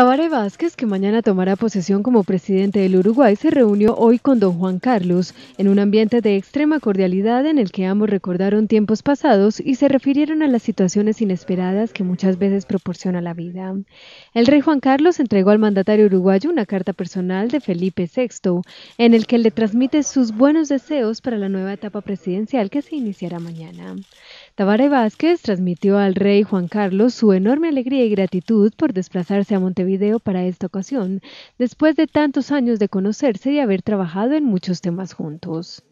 Tabaré Vázquez, que mañana tomará posesión como presidente del Uruguay, se reunió hoy con don Juan Carlos en un ambiente de extrema cordialidad en el que ambos recordaron tiempos pasados y se refirieron a las situaciones inesperadas que muchas veces proporciona la vida. El rey Juan Carlos entregó al mandatario uruguayo una carta personal de Felipe VI en el que le transmite sus buenos deseos para la nueva etapa presidencial que se iniciará mañana. Tabaré Vázquez transmitió al rey Juan Carlos su enorme alegría y gratitud por desplazarse a Montevideo video para esta ocasión, después de tantos años de conocerse y haber trabajado en muchos temas juntos.